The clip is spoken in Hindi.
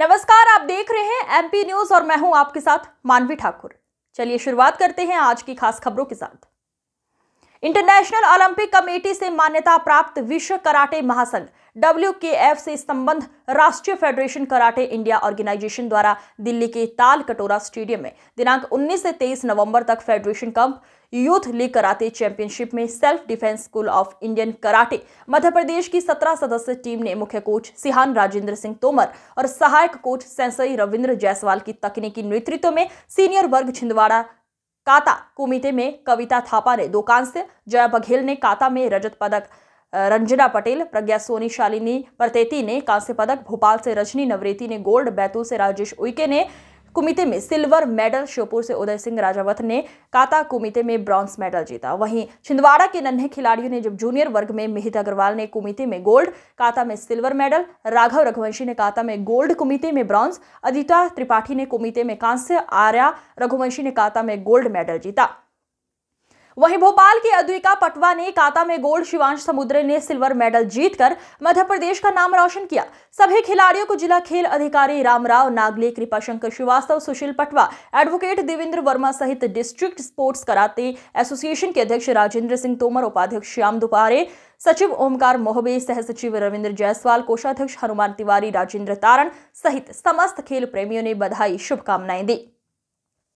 नमस्कार आप देख रहे हैं एमपी न्यूज और मैं हूं आपके साथ मानवी ठाकुर चलिए शुरुआत करते हैं आज की खास खबरों के साथ इंटरनेशनल ओलंपिक कमेटी से मान्यता प्राप्त विश्व कराटे महासंघ डब्ल्यू से संबंध राष्ट्रीय फेडरेशन कराटे इंडिया ऑर्गेनाइजेशन द्वारा दिल्ली के ताल कटोरा स्टेडियम में दिनांक 19 से 23 नवंबर तक federation cup youth league karate championship में self defence school of Indian karate Madhya Pradesh की 17 सदस्य टीम ने मुख्य कोच सिहान राजेंद्र सिंह तोमर और सहायक कोच सेंसई रविंद्र जायसवाल की तकनीकी नेतृत्व में सीनियर वर्ग छिंदवाड़ा काता कुमिते में कविता थापा ने दो कांस्य जया बघेल ने काता में रजत पदक रंजना पटेल प्रज्ञा सोनी शालिनी परतेती ने कांस्य पदक भोपाल से रजनी नवरेती ने गोल्ड बैतूल से राजेश उइके ने कुमिते में सिल्वर मेडल श्योपुर से उदय सिंह राजावत ने काता कुमिते में ब्रॉन्ज मेडल जीता वहीं छिंदवाड़ा के नन्हे खिलाड़ियों ने जब जूनियर वर्ग में मिहित अग्रवाल ने कुमिते में गोल्ड काता में सिल्वर मेडल राघव रघुवंशी ने काता में गोल्ड कुमिते में ब्रॉन्ज अदिता त्रिपाठी ने कुमिते में कांस्य आर्या रघुवंशी ने काता में गोल्ड मेडल जीता वहीं भोपाल की अद्विका पटवा ने काता में गोल्ड शिवांश समुद्र ने सिल्वर मेडल जीतकर मध्य प्रदेश का नाम रोशन किया सभी खिलाड़ियों को जिला खेल अधिकारी रामराव नागले कृपाशंकर श्रीवास्तव सुशील पटवा एडवोकेट देवेंद्र वर्मा सहित डिस्ट्रिक्ट स्पोर्ट्स कराते एसोसिएशन के अध्यक्ष राजेंद्र सिंह तोमर उपाध्यक्ष श्याम दुपारे सचिव ओमकार मोहबे सह सचिव रविंद्र जायसवाल कोषाध्यक्ष हनुमान तिवारी राजेंद्र तारण सहित समस्त खेल प्रेमियों ने बधाई शुभकामनाएं दी